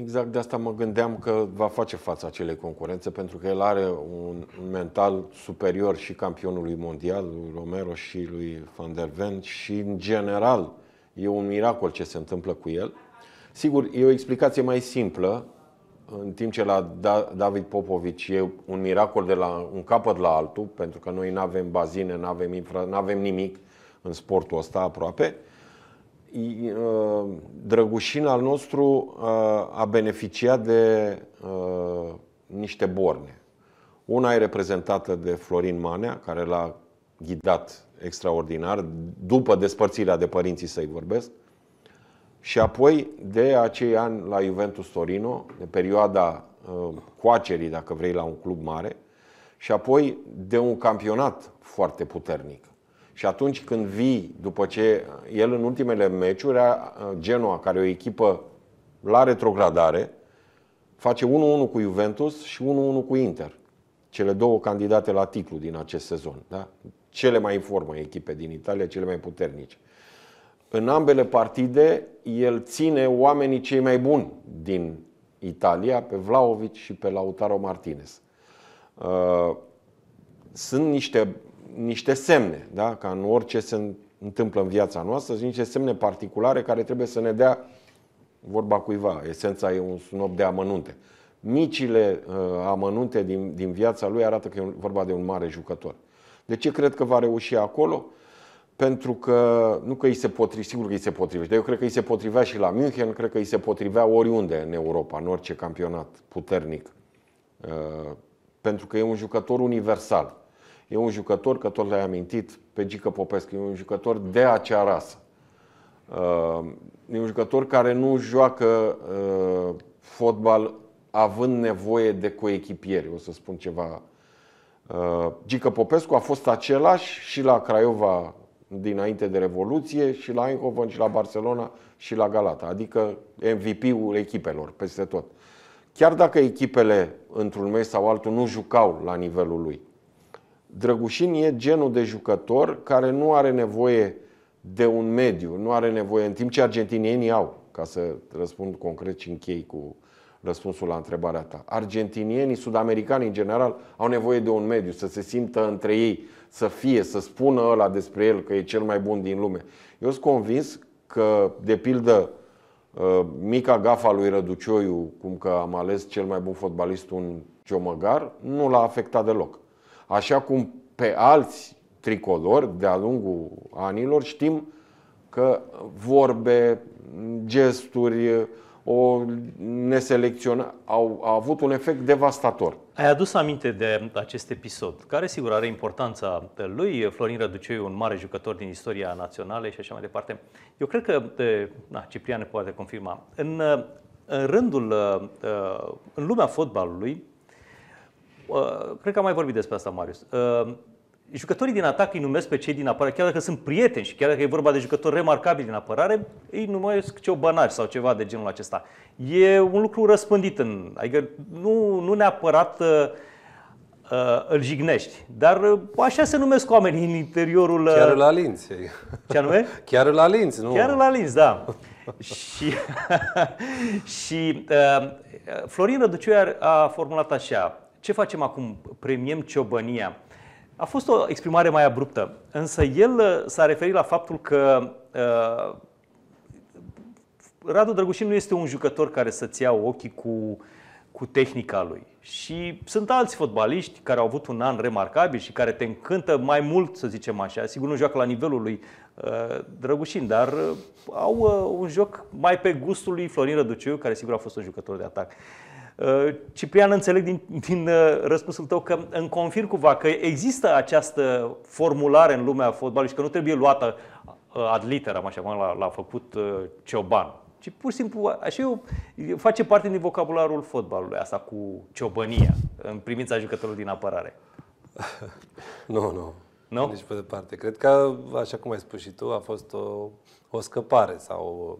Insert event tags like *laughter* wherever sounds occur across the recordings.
Exact de asta mă gândeam că va face față acelei concurențe, pentru că el are un mental superior și campionului mondial, lui Romero și lui Van der Ven, și în general e un miracol ce se întâmplă cu el. Sigur, e o explicație mai simplă, în timp ce la da, David Popovici e un miracol de la un capăt la altul, pentru că noi nu avem bazine, nu avem infra, nu avem nimic în sportul ăsta aproape. Uh, drăgușin al nostru uh, a beneficiat de uh, niște borne. Una e reprezentată de Florin Manea, care l-a ghidat extraordinar, după despărțirea de părinții să-i vorbesc, și apoi de acei ani la Juventus Torino, de perioada coacerii, dacă vrei, la un club mare, și apoi de un campionat foarte puternic. Și atunci când vii, după ce el în ultimele meciuri, Genoa, care e o echipă la retrogradare, face 1-1 cu Juventus și 1-1 cu Inter. Cele două candidate la titlu din acest sezon. Da? Cele mai în formă echipe din Italia, cele mai puternice. În ambele partide, el ține oamenii cei mai buni din Italia, pe Vlaovic și pe Lautaro Martinez. Uh, sunt niște niște semne, da? ca în orice se întâmplă în viața noastră, sunt niște semne particulare care trebuie să ne dea vorba cuiva. Esența e un snop de amănunte. Micile uh, amănunte din, din viața lui arată că e vorba de un mare jucător. De ce cred că va reuși acolo? Pentru că, nu că îi se potrivește, sigur că îi se potrivește, dar eu cred că îi se potrivea și la München, cred că îi se potrivea oriunde în Europa, în orice campionat puternic. Uh, pentru că e un jucător universal. E un jucător, că tot l-ai amintit, pe Gică Popescu, e un jucător de acea rasă. Uh, e un jucător care nu joacă uh, fotbal având nevoie de coechipieri, o să spun ceva. Uh, Gică Popescu a fost același și la Craiova dinainte de Revoluție, și la Eindhoven, și la Barcelona, și la Galata, adică MVP-ul echipelor peste tot. Chiar dacă echipele într-un meci sau altul nu jucau la nivelul lui, Drăgușin e genul de jucător care nu are nevoie de un mediu, nu are nevoie, în timp ce argentinienii au, ca să răspund concret și închei cu răspunsul la întrebarea ta. Argentinienii, sudamericanii în general, au nevoie de un mediu, să se simtă între ei, să fie, să spună ăla despre el că e cel mai bun din lume. Eu sunt convins că, de pildă, uh, mica gafa lui Răducioiu, cum că am ales cel mai bun fotbalist un ciomăgar, nu l-a afectat deloc așa cum pe alți tricolori de-a lungul anilor știm că vorbe, gesturi, o neselecționare au, au avut un efect devastator. Ai adus aminte de acest episod, care sigur are importanța lui. Florin Răduceu, un mare jucător din istoria națională și așa mai departe. Eu cred că, na, Ciprian ne poate confirma, în, în rândul, uh, în lumea fotbalului, Uh, cred că am mai vorbit despre asta, Marius. Uh, jucătorii din atac îi numesc pe cei din apărare, chiar dacă sunt prieteni și chiar dacă e vorba de jucători remarcabili din apărare, îi numesc ciobănari sau ceva de genul acesta. E un lucru răspândit în... Adică nu, nu neapărat uh, uh, îl jignești. Dar uh, așa se numesc oamenii în interiorul... Uh... Chiar la alinți. Ce anume? *laughs* Chiar la alinți, nu? Chiar la alinți, da. și *laughs* și uh, Florin Răduciu a formulat așa. Ce facem acum? Premiem ciobănia. A fost o exprimare mai abruptă, însă el uh, s-a referit la faptul că uh, Radu Drăgușin nu este un jucător care să-ți ia ochii cu, cu tehnica lui. Și sunt alți fotbaliști care au avut un an remarcabil și care te încântă mai mult, să zicem așa. Sigur, nu joacă la nivelul lui uh, Drăgușin, dar uh, au uh, un joc mai pe gustul lui Florin Răduciu, care sigur a fost un jucător de atac. Uh, Uh, Ciprian, înțeleg din, din uh, răspunsul tău că în confirm cumva că există această formulare în lumea fotbalului și că nu trebuie luată uh, ad literam, așa cum l-a, l-a făcut Cioban. Ci pur și simplu, și eu, face parte din vocabularul fotbalului asta cu ciobănia în privința jucătorului din apărare. *laughs* Nu, nu. Nu? Nici pe departe. Cred că, așa cum ai spus și tu, a fost o, o scăpare sau o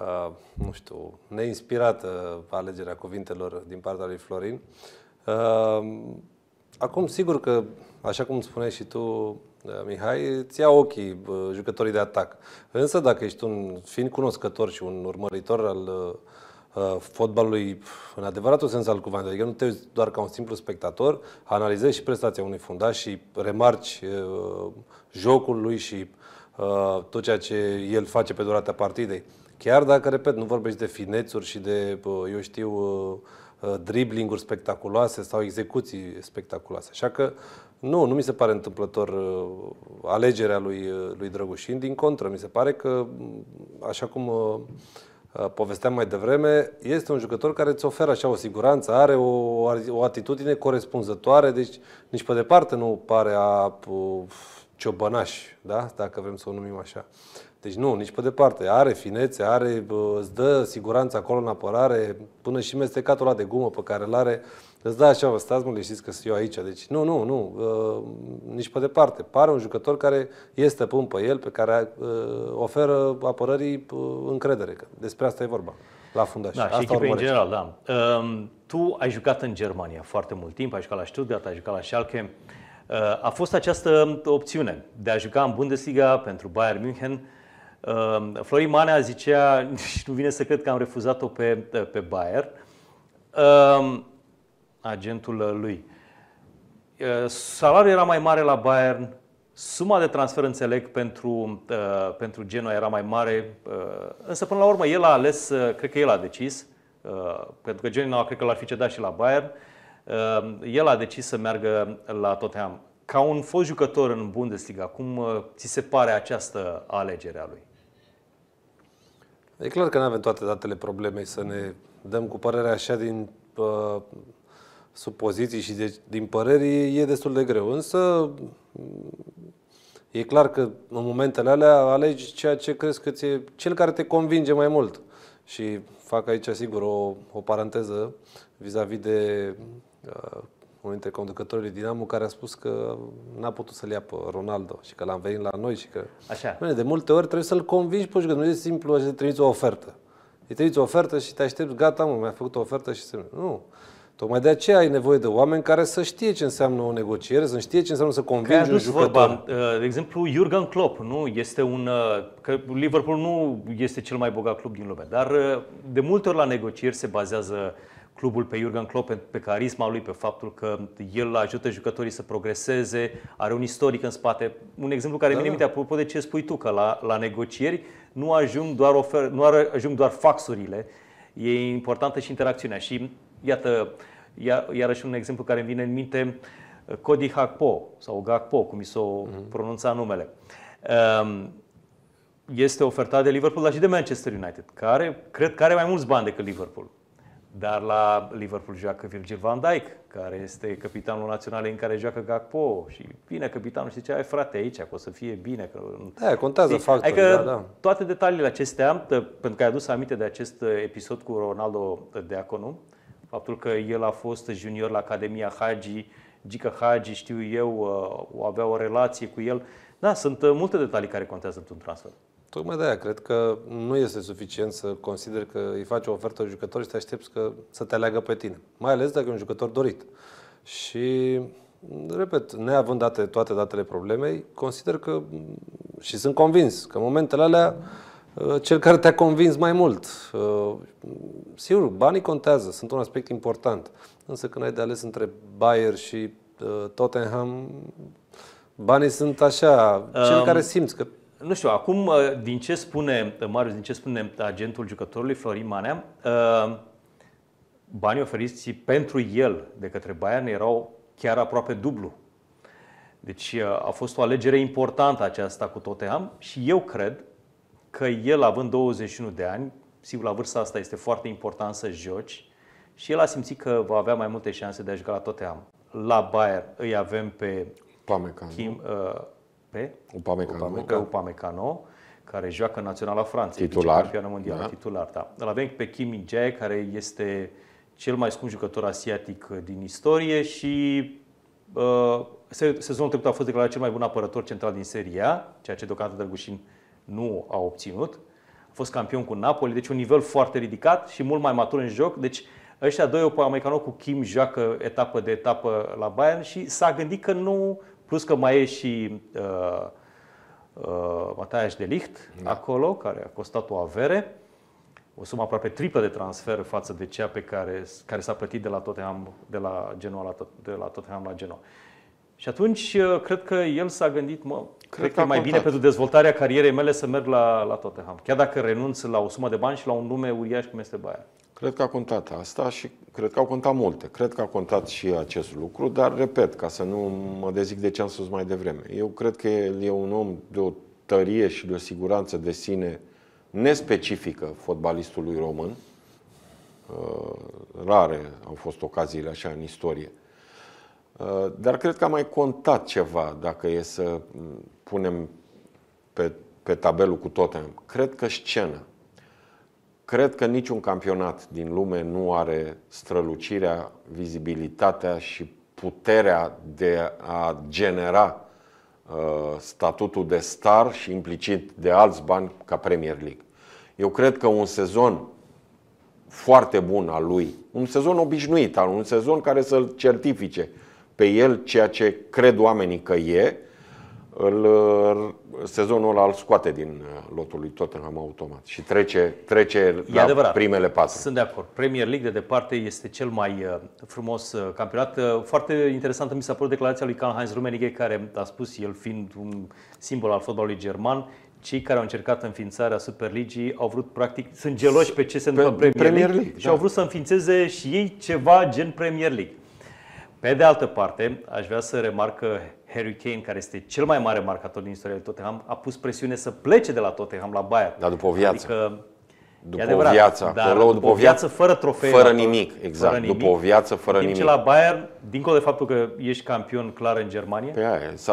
uh, nu știu, neinspirată alegerea cuvintelor din partea lui Florin. Uh, acum, sigur că, așa cum spuneai și tu, uh, Mihai, îți ia ochii uh, jucătorii de atac. Însă dacă ești un, fiind cunoscător și un urmăritor al uh, fotbalului în adevăratul sens al cuvântului, adică nu te uiți doar ca un simplu spectator, analizezi și prestația unui fundaș și remarci uh, jocul lui și Uh, tot ceea ce el face pe durata partidei. Chiar dacă, repet, nu vorbești de finețuri și de, eu știu, uh, uh, driblinguri spectaculoase sau execuții spectaculoase. Așa că nu, nu mi se pare întâmplător alegerea lui, lui Drăgușin. Din contră, mi se pare că, mm, așa cum povesteam mai devreme, este un jucător care îți oferă așa o siguranță, are o, o atitudine corespunzătoare, deci nici pe departe nu pare a ciobănași, da? dacă vrem să o numim așa. Deci nu, nici pe departe. Are finețe, are, îți dă siguranță acolo în apărare, până și mestecatul ăla de gumă pe care îl are, îți dă așa, vă stați, mă, le știți că sunt eu aici. Deci nu, nu, nu, nici pe departe. Pare un jucător care este stăpân pe el, pe care oferă apărării încredere. Că despre asta e vorba la fundaș. Da, asta și echipei în general, da. Ehm, tu ai jucat în Germania foarte mult timp, ai jucat la Stuttgart, ai jucat la Schalke. Uh, a fost această opțiune de a juca în Bundesliga pentru Bayern München. Uh, Florin Manea zicea, *laughs* și nu vine să cred că am refuzat-o pe, pe Bayern, uh, agentul lui. Uh, salariul era mai mare la Bayern, suma de transfer, înțeleg, pentru, pentru Genoa era mai mare, însă până la urmă el a ales, cred că el a decis, pentru că Genoa cred că l-ar fi cedat și la Bayern, Ehm, el a decis să meargă la Tottenham. Ca un fost jucător în Bundesliga, cum uh, ți se pare această alegere a lui? E clar că nu avem toate datele problemei să ne dăm cu părerea așa din uh, supoziții și de, din păreri e destul de greu. Însă mm, e clar că în momentele alea alegi ceea ce crezi că ți-e cel care te convinge mai mult. Uh, și fac aici, sigur, o, o paranteză vis-a-vis de uh, unul dintre conducătorii Dinamo care a spus că n-a putut să-l ia pe Ronaldo și că l-am venit la noi și că... Așa. Bine, de multe ori trebuie să-l convingi pe jucător. Nu e simplu așa, trimiți o ofertă. Îi trimiți o ofertă și te aștepți, gata, mă, mi-a făcut o ofertă și se... Nu. Tocmai de aceea ai nevoie de oameni care să știe ce înseamnă o negociere, să știe ce înseamnă să convingi un jucător. Vorba, uh, de exemplu, Jurgen Klopp, nu este un uh, că Liverpool nu este cel mai bogat club din lume, dar uh, de multe ori la negocieri se bazează clubul pe Jurgen Klopp, pe carisma lui, pe faptul că el ajută jucătorii să progreseze, are un istoric în spate. Un exemplu care da. mi da. minte apropo de ce spui tu, că la, la negocieri nu ajung doar, ofer, nu ajung doar faxurile, e importantă și interacțiunea. Și Iată, ia, iarăși un exemplu care îmi vine în minte, uh, Cody Hakpo, sau Gakpo, cum i s-o mm-hmm. pronunța numele. Um, este ofertat de Liverpool, dar și de Manchester United, care cred că are mai mulți bani decât Liverpool. Dar la Liverpool joacă Virgil van Dijk, care este capitanul național în care joacă Gakpo. Și vine capitanul și zice, ai frate aici, că o să fie bine. Că... Da, contează factorul. adică da, da. toate detaliile acestea, uh, pentru că ai adus aminte de acest uh, episod cu Ronaldo de acolo, uh, Faptul că el a fost junior la Academia Hagi, Gica Hagi, știu eu, uh, avea o relație cu el. Da, sunt uh, multe detalii care contează într-un transfer. Tocmai de aia, cred că nu este suficient să consider că îi faci o ofertă un jucător și te aștepți că să te aleagă pe tine. Mai ales dacă e un jucător dorit. Și, repet, neavând date, toate datele problemei, consider că și sunt convins că în momentele alea mm Uh, cel care te-a convins mai mult. Uh, sigur, banii contează, sunt un aspect important. Însă când ai de ales între Bayer și uh, Tottenham, banii sunt așa, cel um, care simți că... Nu știu, acum din ce spune Marius, din ce spune agentul jucătorului Florin Manea, banii oferiți pentru el de către Bayern erau chiar aproape dublu. Deci a fost o alegere importantă aceasta cu Tottenham și eu cred că el, având 21 de ani, sigur, la vârsta asta este foarte important să joci și el a simțit că va avea mai multe șanse de a juca la Tottenham. La Bayern îi avem pe Pamecan. Kim, uh, pe Upamecano, Upamecano. Da. Upamecano, care joacă naționala Franței, titular, mondială, da. titular, da. Îl avem pe Kim min care este cel mai scump jucător asiatic uh, din istorie și uh, sezonul trecut a fost declarat cel mai bun apărător central din seria, ceea ce deocamdată Dărgușin uh, nu a obținut. A fost campion cu Napoli, deci un nivel foarte ridicat și mult mai matur în joc. Deci ăștia doi, Upamecano cu Kim, joacă etapă de etapă la Bayern și s-a gândit că nu, plus că mai e și uh, uh, Mataiaș de Licht da. acolo, care a costat o avere, o sumă aproape triplă de transfer față de cea pe care, care s-a plătit de la Tottenham, de la Genoa la, de la Tottenham la Genoa. Și atunci, uh, cred că el s-a gândit, mă, Cred, că, e mai bine pentru dezvoltarea carierei mele să merg la, la Tottenham. Chiar dacă renunț la o sumă de bani și la un nume uriaș cum este Bayern. Cred că a contat asta și cred că au contat multe. Cred că a contat și acest lucru, dar repet, ca să nu mă dezic de ce am spus mai devreme. Eu cred că el e un om de o tărie și de o siguranță de sine nespecifică fotbalistului român. Uh, rare au fost ocaziile așa în istorie. Uh, dar cred că a mai contat ceva dacă e să punem pe, pe tabelul cu toate. Cred că scenă. Cred că niciun campionat din lume nu are strălucirea, vizibilitatea și puterea de a genera uh, statutul de star și implicit de alți bani ca Premier League. Eu cred că un sezon foarte bun al lui, un sezon obișnuit, un sezon care să-l certifice, uh, pe el ceea ce cred oamenii că e, îl, sezonul ăla îl scoate din uh, lotul lui Tottenham automat și trece, trece e la adevărat. primele patru. Sunt de acord. Premier League de departe este cel mai uh, frumos uh, campionat. Foarte interesantă mi s-a părut declarația lui Karl-Heinz Rummenigge care a spus, el fiind un simbol al fotbalului german, cei care au încercat înființarea Superligii au vrut, practic, sunt geloși pe ce se întâmplă Premier League, Premier League și da. au vrut să înființeze și ei ceva gen Premier League. Pe de altă parte, aș vrea să remarc că Harry Kane, care este cel mai mare marcator din istoria lui Tottenham, a pus presiune să plece de la Tottenham la Bayern. Dar după o viață. Adică după adevărat, o viață, dar acolo, după o viață fără trofee. Fără nimic, exact. Fără nimic, după o viață fără nimic. Și la Bayern, dincolo de faptul că ești campion clar în Germania, pe păi aia,